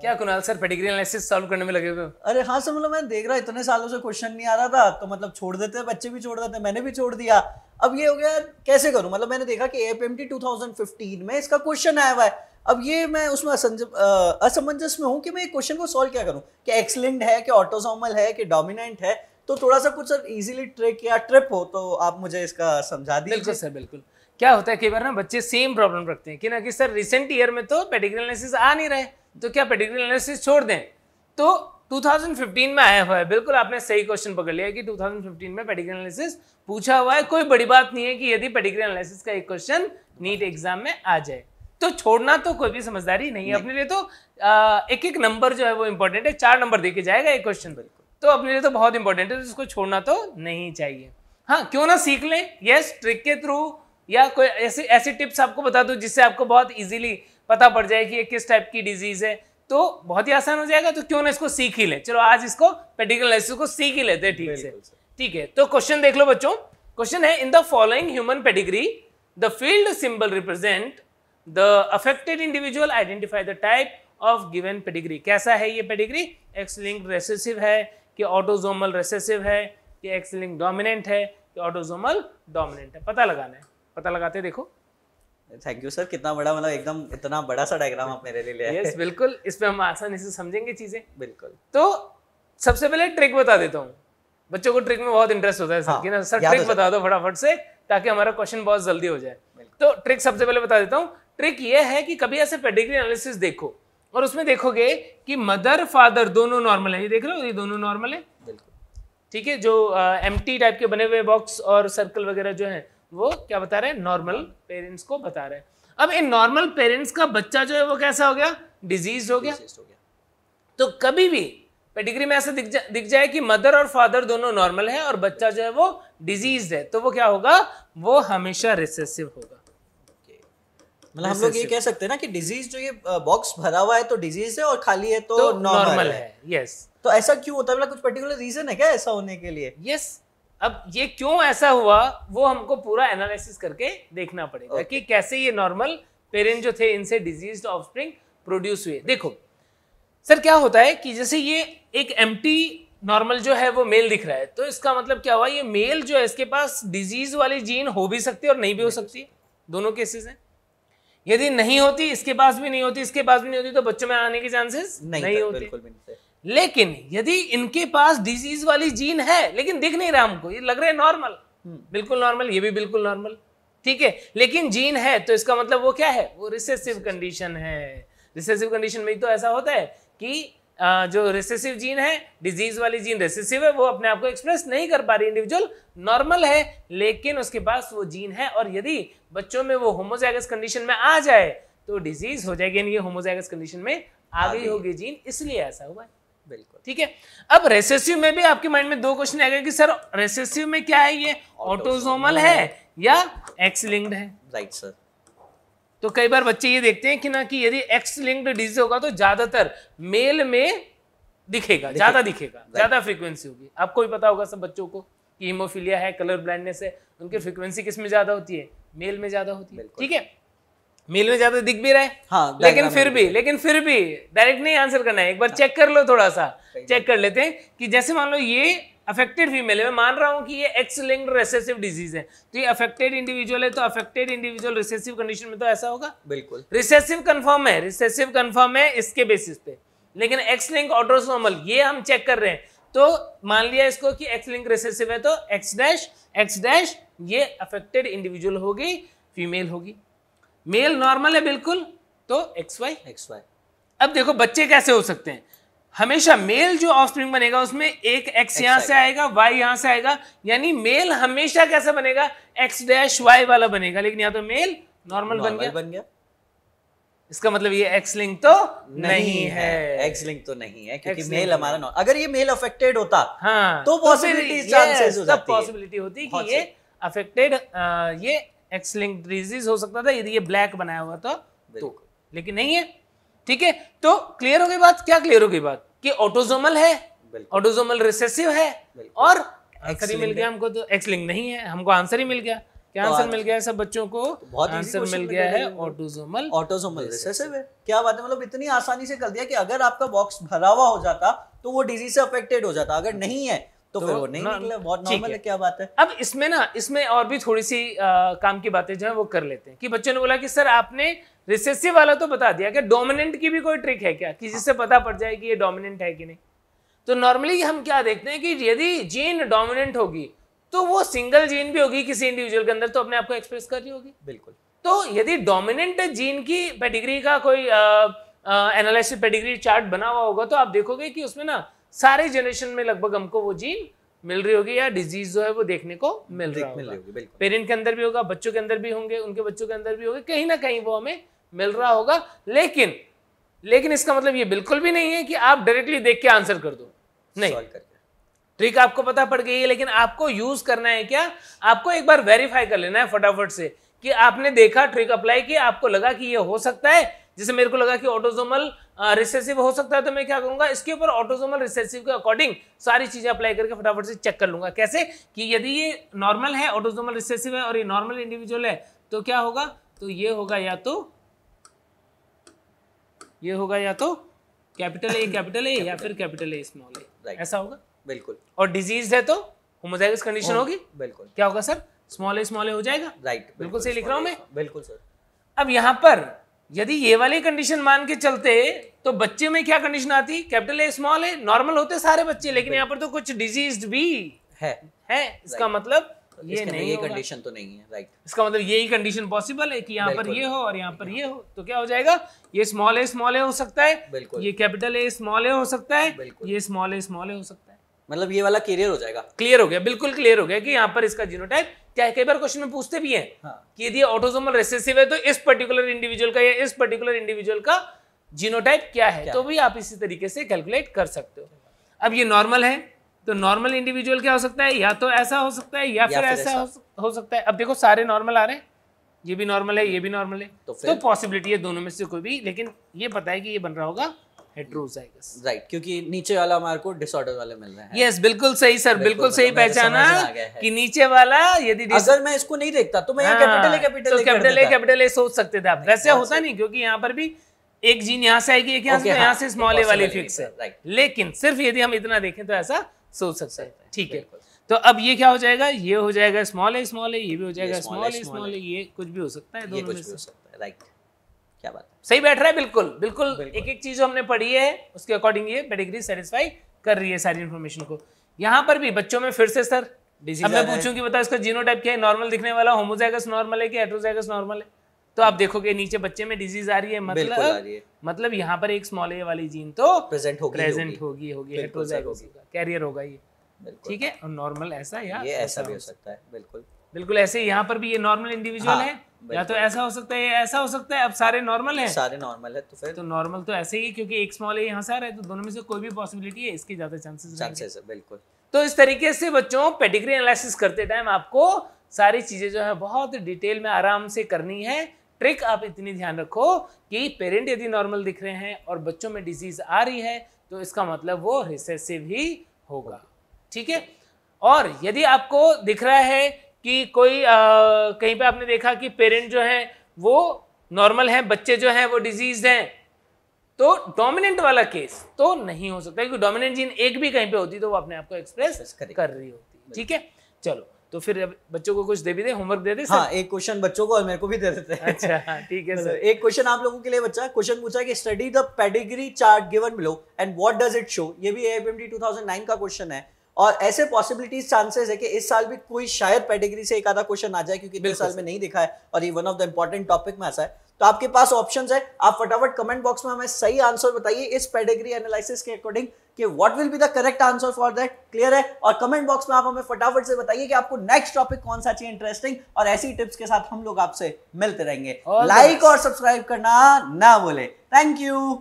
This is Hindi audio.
क्या Kunal sir pedigree analysis solve करने में लगे हुए अरे हाँ सर मतलब मैं देख रहा इतने सालों से क्वेश्चन नहीं आ रहा था तो मतलब छोड़ देते बच्चे भी छोड़ देते मैंने भी छोड़ दिया अब ये हो गया कैसे करूं मतलब मैंने देखा कि एपीएमटी 2015 में इसका क्वेश्चन आया हुआ है अब ये मैं उसमें असमंजस में हूँ कि मैं क्वेश्चन को सॉल्व क्या करूँ कि एक्सलेंट है कि ऑटोसोमल है कि डोमिनेंट है तो थोड़ा सा कुछ सर इजीली ट्रिक या ट्रिप हो तो आप मुझे इसका समझा दीजिए बिल्कुल सर बिल्कुल क्या होता है कई बार ना बच्चे सेम प्रॉब्लम रखते हैं कि ना कि सर रिसेंट ईयर में तो पेडिग्री एनालिसिस आ नहीं रहे तो क्या पेडिग्री एनालिसिस छोड़ दें तो 2015 में आया हुआ है बिल्कुल आपने सही क्वेश्चन पकड़ लिया कि 2015 में पेडिग्री एनालिसिस पूछा हुआ है कोई बड़ी बात नहीं है कि यदि पेडिग्री एनालिसिस का एक क्वेश्चन नीट एग्जाम में आ जाए तो छोड़ना तो कोई भी समझदारी नहीं है अपने लिए तो आ, एक एक नंबर जो है वो इंपॉर्टेंट है चार नंबर देके जाएगा एक क्वेश्चन बिल्कुल तो अपने लिए तो बहुत इंपॉर्टेंट है तो इसको छोड़ना तो नहीं चाहिए हाँ क्यों ना सीख लें यस ट्रिक के थ्रू या कोई ऐसी ऐसी टिप्स आपको बता दूँ जिससे आपको बहुत ईजिली पता पड़ जाए कि ये किस टाइप की डिजीज़ है तो बहुत ही आसान हो जाएगा तो क्यों ना इसको सीख ही लें चलो आज इसको पेडिकल एनालिसिस को सीख ही लेते हैं ठीक से ठीक है तो क्वेश्चन देख लो बच्चों क्वेश्चन है in the following human pedigree the filled symbol represent the affected individual identify the type of given pedigree कैसा है ये पेडिग्री एक्स लिंक रेसेसिव है कि ऑटोजोमल रेसेसिव है कि एक्स लिंक डोमिनेंट है कि ऑटोजोमल डोमिनेंट है पता लगाना है पता लगाते देखो थैंक यू सर कितना बड़ा मतलब एकदम इतना बड़ा सा डायग्राम आप मेरे लिए लिया yes, बिल्कुल इस पर हम आसानी से समझेंगे चीज़ें बिल्कुल तो सबसे पहले ट्रिक बता देता हूँ बच्चों को ट्रिक में बहुत इंटरेस्ट होता है सर हाँ, कि ना सर ट्रिक बता दो फटाफट से ताकि हमारा क्वेश्चन बहुत जल्दी हो जाए तो ट्रिक सबसे पहले बता देता हूँ ट्रिक ये है कि कभी ऐसे पेडिग्री एनालिसिस देखो और उसमें देखोगे कि मदर फादर दोनों नॉर्मल है ये देख लो ये दोनों नॉर्मल है बिल्कुल ठीक है जो एम टाइप के बने हुए बॉक्स और सर्कल वगैरह जो है वो क्या बता रहे हैं नॉर्मल पेरेंट्स को बता रहे हैं अब इन नॉर्मल पेरेंट्स का बच्चा जो है वो कैसा हो गया डिजीज हो गया तो कभी भी पेडिग्री में ऐसा दिख जा दिख जाए कि मदर और फादर दोनों नॉर्मल हैं और बच्चा जो है वो डिजीज है तो वो क्या होगा वो हमेशा रिसेसिव होगा मतलब हम लोग ये कह सकते हैं ना कि डिजीज जो ये बॉक्स भरा हुआ है तो डिजीज है और खाली है तो, तो नॉर्मल है यस yes. तो ऐसा क्यों होता है मतलब कुछ पर्टिकुलर रीजन है क्या ऐसा होने के लिए यस yes. अब ये क्यों ऐसा हुआ वो हमको पूरा एनालिसिस करके देखना पड़ेगा okay. कि कैसे ये नॉर्मल पेरेंट जो थे इनसे डिजीज ऑफस्प्रिंग प्रोड्यूस हुए देखो सर क्या होता है कि जैसे ये एक एम नॉर्मल जो है वो मेल दिख रहा है तो इसका मतलब क्या हुआ ये मेल जो है इसके पास डिजीज वाली जीन हो भी सकती है और नहीं भी हो सकती है दोनों केसेस हैं यदि नहीं होती इसके पास भी नहीं होती इसके पास भी नहीं होती तो बच्चों में आने के चांसेस नहीं, नहीं होते बिल्कुल भी नहीं लेकिन यदि इनके पास डिजीज वाली जीन है लेकिन दिख नहीं रहा हमको ये लग रहा है नॉर्मल बिल्कुल नॉर्मल ये भी बिल्कुल नॉर्मल ठीक है लेकिन जीन है तो इसका मतलब वो क्या है वो रिसेसिव कंडीशन है रिसेसिव कंडीशन में तो ऐसा होता है कि जो रिसेसिव जीन है डिजीज वाली जीन रिसेसिव है वो अपने आप को एक्सप्रेस नहीं कर पा रही इंडिविजुअल नॉर्मल है लेकिन उसके पास वो जीन है और यदि बच्चों में वो होमोजैगस कंडीशन में आ जाए तो डिजीज हो जाएगी यानी ये होमोजैगस कंडीशन में आ गई होगी जीन इसलिए ऐसा हुआ है बिल्कुल ठीक है अब रेसेसिव में भी आपके माइंड में दो क्वेश्चन आएगा कि सर रेसेसिव में क्या है ये ऑटोसोमल है या एक्स लिंक्ड है राइट सर तो कई बार बच्चे ये देखते हैं कि ना कि यदि एक्स लिंक्ड डिजीज होगा तो ज्यादातर मेल में दिखेगा ज्यादा दिखेगा ज्यादा फ्रीक्वेंसी होगी आपको भी पता होगा सब बच्चों को कि हीमोफीलिया है कलर ब्लाइंडनेस है उनकी फ्रीक्वेंसी किस में ज्यादा होती है मेल में ज्यादा होती है ठीक है मेल में ज्यादा दिख भी रहा है हाँ, लेकिन फिर भी लेकिन फिर भी डायरेक्ट नहीं आंसर करना है एक बार हाँ, चेक कर लो थोड़ा सा चेक कर लेते हैं कि जैसे मान लो ये अफेक्टेड फीमेल है मैं मान रहा हूँ कि ये एक्स लिंक्ड रेसेसिव डिजीज है तो ये अफेक्टेड इंडिविजुअल है तो अफेक्टेड इंडिविजुअल रिसेसिव कंडीशन में तो ऐसा होगा बिल्कुल रिसेसिव कंफर्म है रिसेसिव कंफर्म है इसके बेसिस पे लेकिन एक्स लिंक ऑटोसोमल ये हम चेक कर रहे हैं तो मान लिया इसको कि एक्स लिंक रेसेसिव है तो एक्स डैश एक्स डैश ये अफेक्टेड इंडिविजुअल होगी फीमेल होगी मेल नॉर्मल है बिल्कुल तो एक्स वाई एक्स वाई अब देखो बच्चे कैसे हो सकते हैं हमेशा मेल जो ऑफस्प्रिंग बनेगा उसमें एक एक्स यहां से आएगा वाई यहां से आएगा यानी मेल हमेशा कैसा बनेगा एक्स डैश वाई वाला बनेगा लेकिन यहां तो मेल नॉर्मल बन गया बन गया इसका मतलब ये एक्स लिंक तो नहीं, नहीं है एक्स लिंक तो नहीं है क्योंकि मेल तो हमारा नॉर्मल अगर ये मेल अफेक्टेड होता हाँ, तो पॉसिबिलिटी चांसेस पॉसिबिलिटी होती कि ये अफेक्टेड ये एक्स लिंक डिजीज हो सकता था यदि ये ब्लैक बनाया हुआ तो लेकिन नहीं है ठीक है तो क्लियर हो गई बात क्या क्लियर हो गई बात कि ऑटोजोमल है ऑटोजोमल रिसेसिव है और आंसर ही मिल गया हमको तो एक्स लिंक नहीं है हमको आंसर ही मिल गया क्या तो आंसर मिल गया है सब बच्चों को तो बहुत आंसर मिल गया है ऑटोजोमल ऑटोजोमल रिसेसिव है क्या बात है मतलब इतनी आसानी से कर दिया कि अगर आपका बॉक्स भरा हुआ हो जाता तो वो डिजीज से अफेक्टेड हो जाता अगर नहीं है तो, फिर वो नहीं तो निकला बहुत नॉर्मल है क्या बात है अब इसमें ना इसमें और भी थोड़ी सी आ, काम की बातें जो है वो कर लेते हैं कि बच्चों ने बोला कि सर आपने रिसेसिव वाला तो बता दिया कि डोमिनेंट की भी कोई ट्रिक है क्या कि जिससे हाँ। पता पड़ जाए कि ये डोमिनेंट है कि नहीं तो नॉर्मली हम क्या देखते हैं कि यदि जीन डोमिनेंट होगी तो वो सिंगल जीन भी होगी किसी इंडिविजुअल के अंदर तो अपने आप को एक्सप्रेस कर रही होगी बिल्कुल तो यदि डोमिनेंट जीन की पेडिग्री का कोई एनालिसिस पेडिग्री चार्ट बना हुआ होगा तो आप देखोगे कि उसमें ना सारे जनरेशन में लगभग हमको वो जीन मिल रही होगी या डिजीज जो है वो देखने को मिल रही होगी पेरेंट के अंदर भी होगा बच्चों के अंदर भी होंगे उनके बच्चों के अंदर भी होंगे कहीं ना कहीं वो हमें मिल रहा होगा लेकिन लेकिन इसका मतलब ये बिल्कुल भी नहीं है कि आप डायरेक्टली देख के आंसर कर दो नहीं ट्रिक आपको पता पड़ गई है लेकिन आपको यूज करना है क्या आपको एक बार वेरीफाई कर लेना है फटाफट से कि आपने देखा ट्रिक अप्लाई की आपको लगा कि ये हो सकता है जैसे मेरे को लगा कि ऑटोजोमल रिसेसिव हो सकता है तो मैं क्या करूंगा इसके ऊपर ऑटोजोमल रिसेसिव के अकॉर्डिंग सारी चीज़ें अप्लाई करके फटाफट से चेक कर लूंगा कैसे कि यदि ये नॉर्मल है ऑटोजोमल रिसेसिव है और ये नॉर्मल इंडिविजुअल है तो क्या होगा तो ये होगा या तो ये होगा या तो कैपिटल ए कैपिटल ए या फिर कैपिटल ए स्मॉल ए ऐसा होगा बिल्कुल और डिजीज है तो होमोजाइगस कंडीशन oh. होगी बिल्कुल क्या होगा sir small A small A हो जाएगा राइट बिल्कुल सही लिख रहा हूं मैं बिल्कुल सर अब यहाँ पर यदि ये वाली कंडीशन मान के चलते तो बच्चे में क्या कंडीशन आती कैपिटल ए स्मॉल है नॉर्मल होते सारे बच्चे लेकिन यहाँ पर तो कुछ डिजीज भी है है इसका मतलब तो ये नहीं ये कंडीशन तो नहीं है राइट इसका मतलब यही कंडीशन पॉसिबल है कि यहाँ पर ये हो और यहाँ पर ये हो तो क्या हो जाएगा ये स्मॉल ए स्मॉल ए हो सकता है ये कैपिटल ए स्मॉल ए हो सकता है ये स्मॉल ए स्मॉल ए हो सकता है मतलब ये वाला क्लियर हो जाएगा क्लियर हो गया बिल्कुल क्लियर हो गया कि यहाँ पर इसका जीनोटाइप क्या है कई बार क्वेश्चन में पूछते भी है हाँ। कि यदि ऑटोसोमल रेसेसिव है तो इस पर्टिकुलर इंडिविजुअल का या इस पर्टिकुलर इंडिविजुअल का जीनोटाइप क्या है क्या? तो भी आप इसी तरीके से कैलकुलेट कर सकते हो अब ये नॉर्मल है तो नॉर्मल इंडिविजुअल क्या हो सकता है या तो ऐसा हो सकता है या, फिर, ऐसा, हो, सकता है अब देखो सारे नॉर्मल आ रहे हैं ये भी नॉर्मल है ये भी नॉर्मल है तो पॉसिबिलिटी तो है दोनों में से कोई भी लेकिन ये पता है कि ये बन रहा होगा हेट्रोजाइगस राइट क्योंकि नीचे वाला हमारे को डिसऑर्डर वाले मिल रहे हैं यस yes, बिल्कुल सही सर बिल्कुल, मतलब सही पहचाना कि नीचे वाला यदि अगर मैं इसको नहीं देखता तो मैं यहाँ कैपिटल ए कैपिटल तो कैपिटल ए कैपिटल ए सोच सकते थे आप वैसे होता नहीं क्योंकि यहाँ पर भी एक जीन यहाँ से आएगी एक यहाँ से यहाँ हाँ, से स्मॉल ए वाली फिक्स है लेकिन सिर्फ यदि हम इतना देखें तो ऐसा सोच सकते हैं ठीक है तो अब ये क्या हो जाएगा ये हो जाएगा स्मॉल ए स्मॉल ए ये भी हो जाएगा स्मॉल ए स्मॉल ए ये कुछ भी हो सकता है दोनों में से राइट क्या बात सही बैठ रहा है बिल्कुल बिल्कुल, बिल्कुल। एक एक चीज हमने पढ़ी है उसके अकॉर्डिंग ये पेडिग्री सेटिस्फाई कर रही है सारी इन्फॉर्मेशन को यहाँ पर भी बच्चों में फिर से सर अब मैं पूछूंगी बताओ इसका जीनोटाइप क्या है नॉर्मल दिखने वाला होमोजाइगस नॉर्मल है कि एट्रोजाइगस नॉर्मल है तो आप देखोगे नीचे बच्चे में डिजीज आ रही है मतलब रही है। मतलब यहाँ पर एक स्मॉल ए वाली जीन तो प्रेजेंट होगी प्रेजेंट होगी होगी हेट्रोजाइगस होगा कैरियर होगा ये ठीक है और नॉर्मल ऐसा या ये ऐसा भी हो सकता है बिल्कुल बिल्कुल ऐसे यहाँ पर भी ये नॉर्मल इंडिविजुअल हाँ। है या तो ऐसा हो सकता है ऐसा हो सकता है अब सारे नॉर्मल है सारे नॉर्मल है तो फिर तो नॉर्मल तो ऐसे ही क्योंकि एक स्मॉल यहाँ से आ रहा है तो दोनों में से कोई भी पॉसिबिलिटी है इसके ज़्यादा चांसेस चांसेस है बिल्कुल तो इस तरीके से बच्चों पेडिग्री एनालिसिस करते टाइम आपको सारी चीज़ें जो है बहुत डिटेल में आराम से करनी है ट्रिक आप इतनी ध्यान रखो कि पेरेंट यदि नॉर्मल दिख रहे हैं और बच्चों में डिजीज़ आ रही है तो इसका मतलब वो रिसेसिव ही होगा ठीक है और यदि आपको दिख रहा है कि कोई आ, कहीं पे आपने देखा कि पेरेंट जो हैं वो नॉर्मल हैं बच्चे जो हैं वो डिजीज हैं तो डोमिनेंट वाला केस तो नहीं हो सकता क्योंकि डोमिनेंट जीन एक भी कहीं पे होती तो वो अपने आप को एक्सप्रेस कर रही होती ठीक है चलो तो फिर बच्चों को कुछ दे भी दे होमवर्क दे दे सर? हाँ एक क्वेश्चन बच्चों को और मेरे को भी दे देते हैं अच्छा हाँ, ठीक है सर एक क्वेश्चन आप लोगों के लिए बच्चा क्वेश्चन पूछा कि study the pedigree chart given below and what does it show ये भी 2009 का क्वेश्चन है और ऐसे पॉसिबिलिटीज चांसेस है कि इस साल भी कोई शायद पैटेगरी से एक आधा क्वेश्चन आ जाए क्योंकि इस साल में नहीं दिखा है और ये one of the important topic में ऐसा है तो आपके पास ऑप्शन है आप फटाफट कमेंट बॉक्स में हमें सही आंसर बताइए इस पैटेगरी एनालिसिस के अकॉर्डिंग कि what will be the correct answer for that clear है और कमेंट बॉक्स में आप हमें फटाफट से बताइए कि आपको नेक्स्ट टॉपिक कौन सा चाहिए इंटरेस्टिंग और ऐसी टिप्स के साथ हम लोग आपसे मिलते रहेंगे लाइक और सब्सक्राइब करना ना बोले थैंक यू